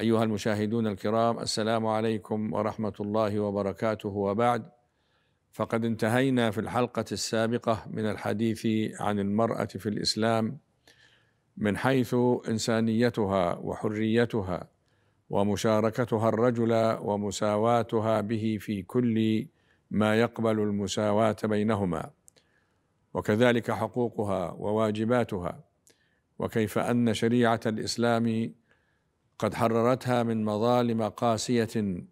أيها المشاهدون الكرام السلام عليكم ورحمة الله وبركاته وبعد فقد انتهينا في الحلقة السابقة من الحديث عن المرأة في الإسلام من حيث إنسانيتها وحريتها ومشاركتها الرجل ومساواتها به في كل ما يقبل المساواة بينهما وكذلك حقوقها وواجباتها وكيف أن شريعة الإسلام قد حررتها من مظالم قاسيه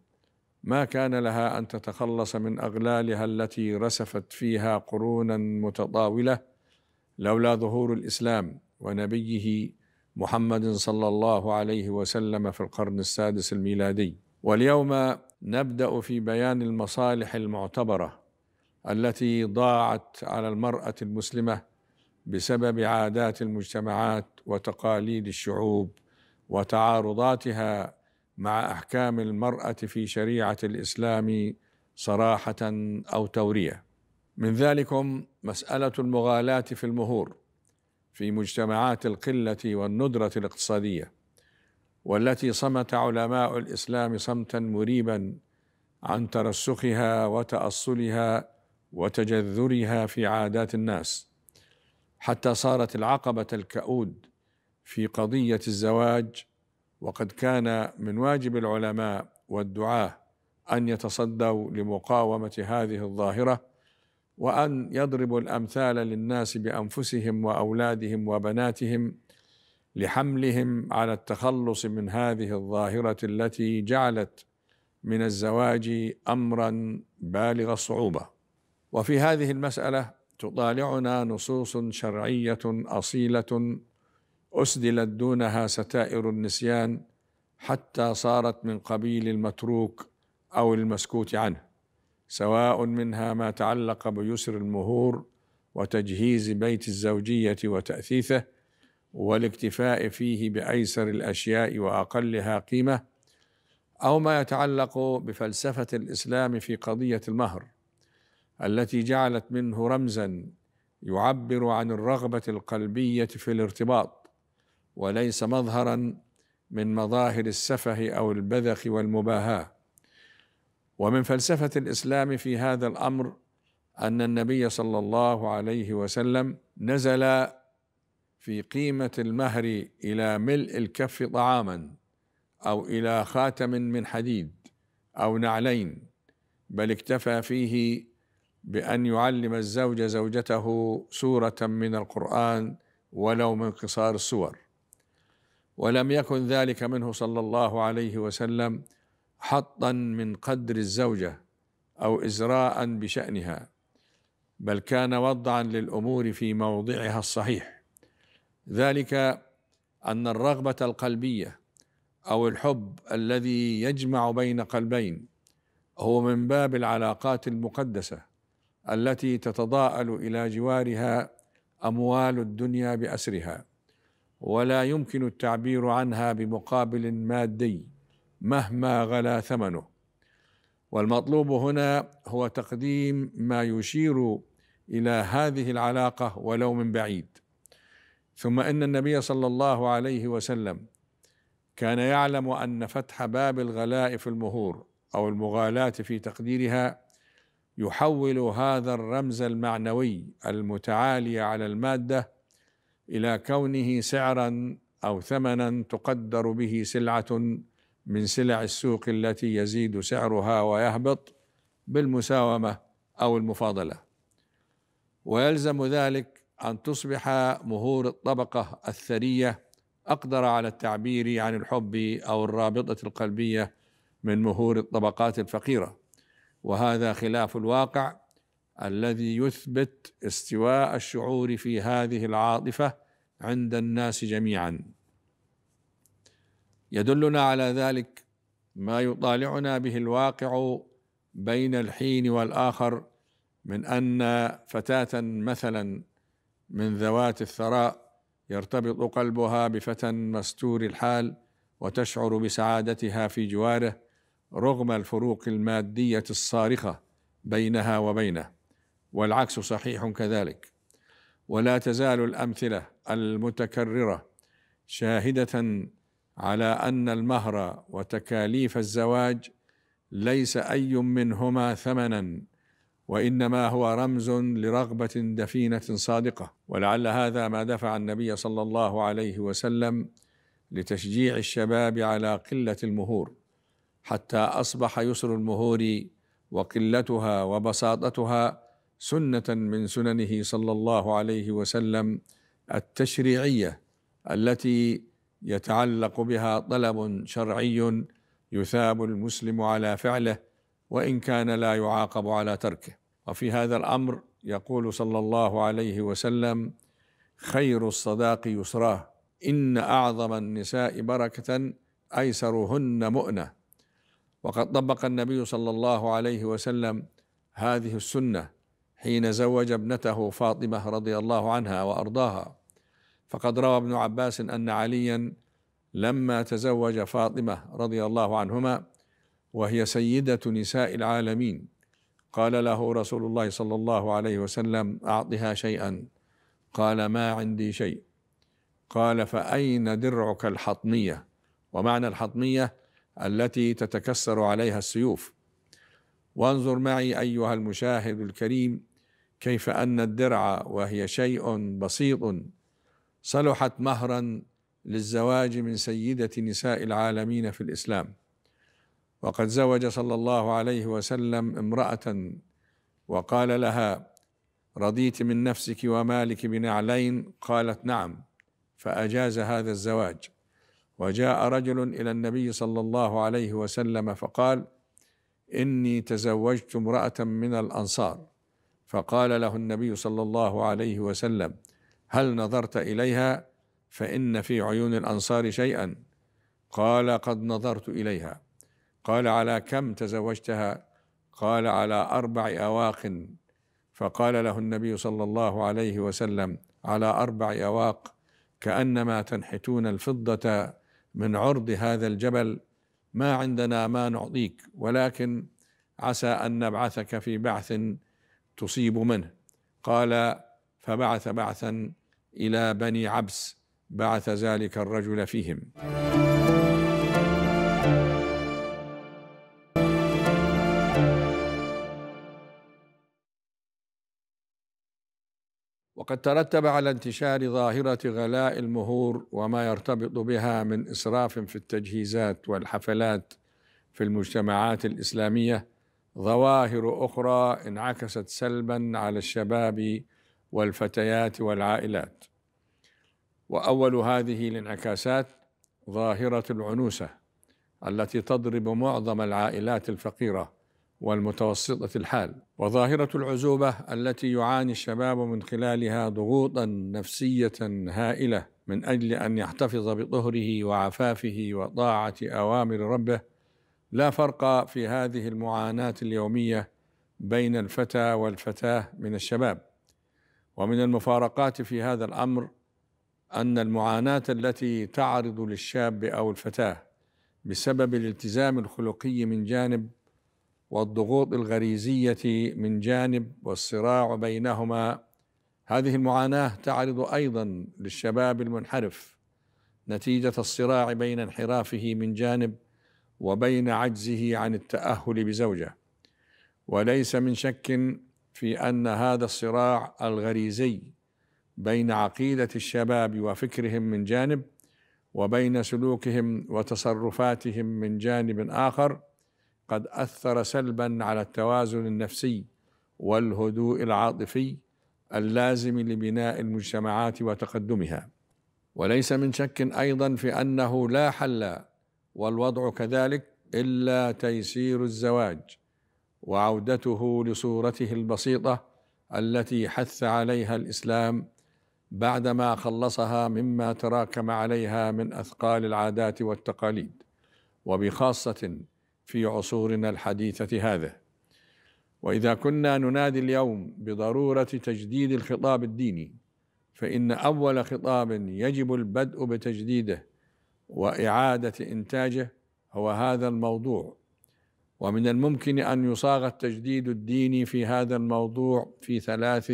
ما كان لها ان تتخلص من اغلالها التي رسفت فيها قرونا متطاوله لولا ظهور الاسلام ونبيه محمد صلى الله عليه وسلم في القرن السادس الميلادي واليوم نبدا في بيان المصالح المعتبره التي ضاعت على المراه المسلمه بسبب عادات المجتمعات وتقاليد الشعوب وتعارضاتها مع احكام المراه في شريعه الاسلام صراحه او توريه من ذلكم مساله المغالاه في المهور في مجتمعات القله والندره الاقتصاديه والتي صمت علماء الاسلام صمتا مريبا عن ترسخها وتاصلها وتجذرها في عادات الناس حتى صارت العقبه الكؤود في قضيه الزواج وقد كان من واجب العلماء والدعاه ان يتصدوا لمقاومه هذه الظاهره وان يضربوا الامثال للناس بانفسهم واولادهم وبناتهم لحملهم على التخلص من هذه الظاهره التي جعلت من الزواج امرا بالغ الصعوبه وفي هذه المساله تطالعنا نصوص شرعيه اصيله أسدلت دونها ستائر النسيان حتى صارت من قبيل المتروك أو المسكوت عنه سواء منها ما تعلق بيسر المهور وتجهيز بيت الزوجية وتأثيثه والاكتفاء فيه بأيسر الأشياء وأقلها قيمة أو ما يتعلق بفلسفة الإسلام في قضية المهر التي جعلت منه رمزا يعبر عن الرغبة القلبية في الارتباط وليس مظهرا من مظاهر السفه او البذخ والمباهاه ومن فلسفه الاسلام في هذا الامر ان النبي صلى الله عليه وسلم نزل في قيمه المهر الى ملء الكف طعاما او الى خاتم من حديد او نعلين بل اكتفى فيه بان يعلم الزوج زوجته سوره من القران ولو من قصار السور ولم يكن ذلك منه صلى الله عليه وسلم حطا من قدر الزوجه او ازراء بشانها بل كان وضعا للامور في موضعها الصحيح ذلك ان الرغبه القلبيه او الحب الذي يجمع بين قلبين هو من باب العلاقات المقدسه التي تتضاءل الى جوارها اموال الدنيا باسرها ولا يمكن التعبير عنها بمقابل مادي مهما غلا ثمنه والمطلوب هنا هو تقديم ما يشير الى هذه العلاقه ولو من بعيد ثم ان النبي صلى الله عليه وسلم كان يعلم ان فتح باب الغلاء في المهور او المغالاه في تقديرها يحول هذا الرمز المعنوي المتعالي على الماده الى كونه سعرا او ثمنا تقدر به سلعه من سلع السوق التي يزيد سعرها ويهبط بالمساومه او المفاضله ويلزم ذلك ان تصبح مهور الطبقه الثريه اقدر على التعبير عن الحب او الرابطه القلبيه من مهور الطبقات الفقيره وهذا خلاف الواقع الذي يثبت استواء الشعور في هذه العاطفه عند الناس جميعا يدلنا على ذلك ما يطالعنا به الواقع بين الحين والاخر من ان فتاه مثلا من ذوات الثراء يرتبط قلبها بفتى مستور الحال وتشعر بسعادتها في جواره رغم الفروق الماديه الصارخه بينها وبينه والعكس صحيح كذلك ولا تزال الامثله المتكرره شاهده على ان المهر وتكاليف الزواج ليس اي منهما ثمنا وانما هو رمز لرغبه دفينه صادقه ولعل هذا ما دفع النبي صلى الله عليه وسلم لتشجيع الشباب على قله المهور حتى اصبح يسر المهور وقلتها وبساطتها سنه من سننه صلى الله عليه وسلم التشريعيه التي يتعلق بها طلب شرعي يثاب المسلم على فعله وان كان لا يعاقب على تركه وفي هذا الامر يقول صلى الله عليه وسلم خير الصداق يسراه ان اعظم النساء بركه ايسرهن مؤنه وقد طبق النبي صلى الله عليه وسلم هذه السنه حين زوج ابنته فاطمه رضي الله عنها وارضاها فقد روى ابن عباس ان عليا لما تزوج فاطمه رضي الله عنهما وهي سيده نساء العالمين قال له رسول الله صلى الله عليه وسلم اعطها شيئا قال ما عندي شيء قال فاين درعك الحطميه ومعنى الحطميه التي تتكسر عليها السيوف وانظر معي ايها المشاهد الكريم كيف أن الدرع وهي شيء بسيط صلحت مهرا للزواج من سيدة نساء العالمين في الإسلام وقد زوج صلى الله عليه وسلم امرأة وقال لها رضيت من نفسك ومالك بنعلين قالت نعم فأجاز هذا الزواج وجاء رجل إلى النبي صلى الله عليه وسلم فقال إني تزوجت امرأة من الأنصار فقال له النبي صلى الله عليه وسلم هل نظرت اليها فان في عيون الانصار شيئا قال قد نظرت اليها قال على كم تزوجتها قال على اربع اواق فقال له النبي صلى الله عليه وسلم على اربع اواق كانما تنحتون الفضه من عرض هذا الجبل ما عندنا ما نعطيك ولكن عسى ان نبعثك في بعث تصيب منه قال فبعث بعثا الى بني عبس بعث ذلك الرجل فيهم وقد ترتب على انتشار ظاهرة غلاء المهور وما يرتبط بها من إسراف في التجهيزات والحفلات في المجتمعات الإسلامية ظواهر أخرى انعكست سلبا على الشباب والفتيات والعائلات وأول هذه الانعكاسات ظاهرة العنوسة التي تضرب معظم العائلات الفقيرة والمتوسطة الحال وظاهرة العزوبة التي يعاني الشباب من خلالها ضغوطا نفسية هائلة من أجل أن يحتفظ بطهره وعفافه وطاعة أوامر ربه لا فرق في هذه المعاناه اليوميه بين الفتى والفتاه من الشباب ومن المفارقات في هذا الامر ان المعاناه التي تعرض للشاب او الفتاه بسبب الالتزام الخلقي من جانب والضغوط الغريزيه من جانب والصراع بينهما هذه المعاناه تعرض ايضا للشباب المنحرف نتيجه الصراع بين انحرافه من جانب وبين عجزه عن التأهل بزوجة وليس من شك في أن هذا الصراع الغريزي بين عقيدة الشباب وفكرهم من جانب وبين سلوكهم وتصرفاتهم من جانب آخر قد أثر سلبا على التوازن النفسي والهدوء العاطفي اللازم لبناء المجتمعات وتقدمها وليس من شك أيضا في أنه لا حل والوضع كذلك الا تيسير الزواج وعودته لصورته البسيطه التي حث عليها الاسلام بعدما خلصها مما تراكم عليها من اثقال العادات والتقاليد وبخاصه في عصورنا الحديثه هذه واذا كنا ننادي اليوم بضروره تجديد الخطاب الديني فان اول خطاب يجب البدء بتجديده واعاده انتاجه هو هذا الموضوع ومن الممكن ان يصاغ التجديد الديني في هذا الموضوع في ثلاث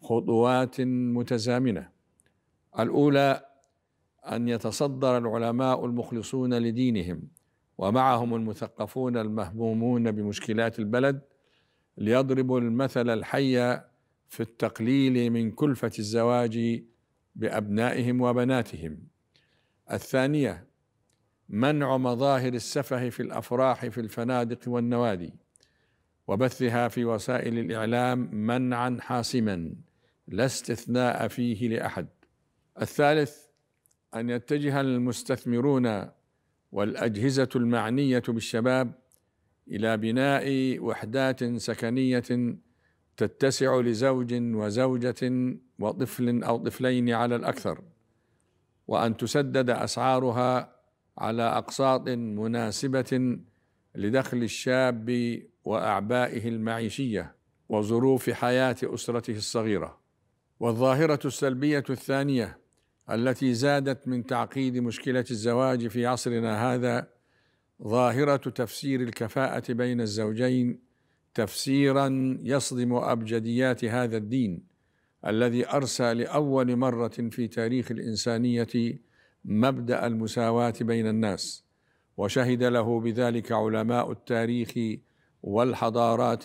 خطوات متزامنه الاولى ان يتصدر العلماء المخلصون لدينهم ومعهم المثقفون المهمومون بمشكلات البلد ليضربوا المثل الحي في التقليل من كلفه الزواج بابنائهم وبناتهم الثانية منع مظاهر السفه في الافراح في الفنادق والنوادي وبثها في وسائل الاعلام منعا حاسما لا استثناء فيه لاحد الثالث ان يتجه المستثمرون والاجهزه المعنيه بالشباب الى بناء وحدات سكنيه تتسع لزوج وزوجه وطفل او طفلين على الاكثر وأن تسدد أسعارها على أقساط مناسبة لدخل الشاب وأعبائه المعيشية وظروف حياة أسرته الصغيرة والظاهرة السلبية الثانية التي زادت من تعقيد مشكلة الزواج في عصرنا هذا ظاهرة تفسير الكفاءة بين الزوجين تفسيرا يصدم أبجديات هذا الدين الذي أرسى لأول مرة في تاريخ الإنسانية مبدأ المساواة بين الناس وشهد له بذلك علماء التاريخ والحضارات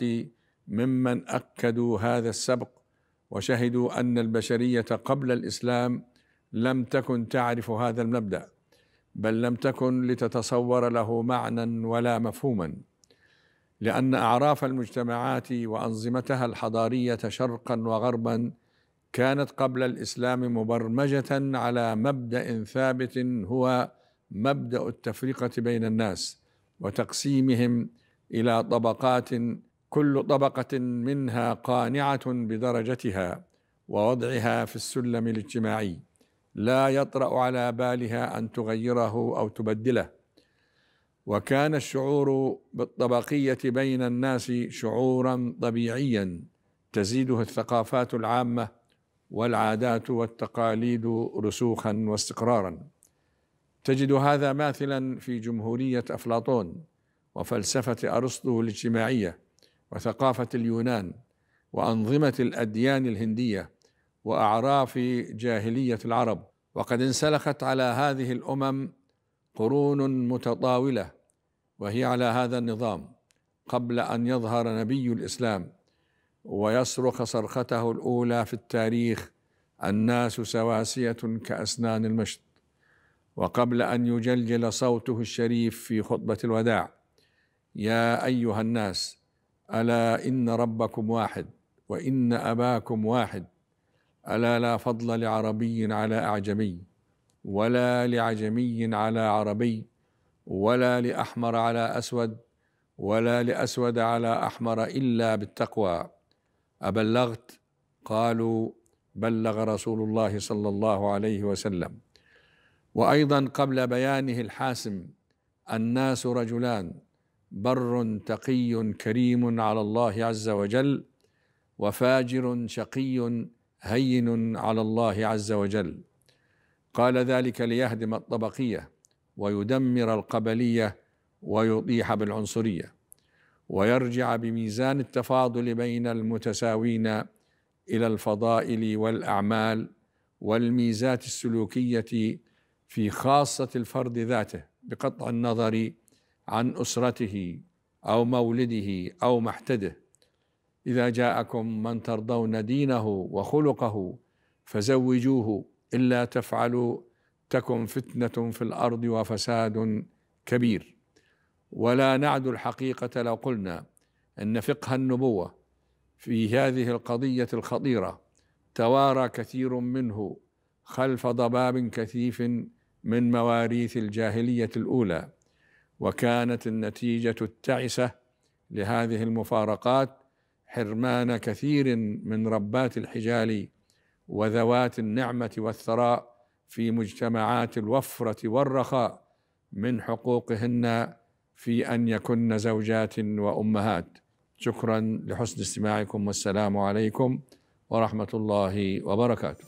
ممن أكدوا هذا السبق وشهدوا أن البشرية قبل الإسلام لم تكن تعرف هذا المبدأ بل لم تكن لتتصور له معنى ولا مفهوما لأن أعراف المجتمعات وأنظمتها الحضارية شرقا وغربا كانت قبل الاسلام مبرمجه على مبدا ثابت هو مبدا التفرقه بين الناس وتقسيمهم الى طبقات كل طبقه منها قانعه بدرجتها ووضعها في السلم الاجتماعي لا يطرا على بالها ان تغيره او تبدله وكان الشعور بالطبقيه بين الناس شعورا طبيعيا تزيده الثقافات العامه والعادات والتقاليد رسوخا واستقرارا تجد هذا ماثلا في جمهوريه افلاطون وفلسفه ارسطو الاجتماعيه وثقافه اليونان وانظمه الاديان الهنديه واعراف جاهليه العرب وقد انسلخت على هذه الامم قرون متطاوله وهي على هذا النظام قبل ان يظهر نبي الاسلام ويصرخ صرخته الاولى في التاريخ الناس سواسيه كاسنان المشط وقبل ان يجلجل صوته الشريف في خطبه الوداع يا ايها الناس الا ان ربكم واحد وان اباكم واحد الا لا فضل لعربي على اعجمي ولا لعجمي على عربي ولا لاحمر على اسود ولا لاسود على احمر الا بالتقوى أبلغت قالوا بلغ رسول الله صلى الله عليه وسلم وأيضا قبل بيانه الحاسم الناس رجلان بر تقي كريم على الله عز وجل وفاجر شقي هين على الله عز وجل قال ذلك ليهدم الطبقيه ويدمر القبليه ويطيح بالعنصريه ويرجع بميزان التفاضل بين المتساوين الى الفضائل والاعمال والميزات السلوكيه في خاصه الفرد ذاته بقطع النظر عن اسرته او مولده او محتده اذا جاءكم من ترضون دينه وخلقه فزوجوه الا تفعلوا تكن فتنه في الارض وفساد كبير ولا نعد الحقيقة لو قلنا أن فقه النبوة في هذه القضية الخطيرة توارى كثير منه خلف ضباب كثيف من مواريث الجاهلية الأولى وكانت النتيجة التعسة لهذه المفارقات حرمان كثير من ربات الحجال وذوات النعمة والثراء في مجتمعات الوفرة والرخاء من حقوقهن في أن يكن زوجات وأمهات شكرا لحسن استماعكم والسلام عليكم ورحمة الله وبركاته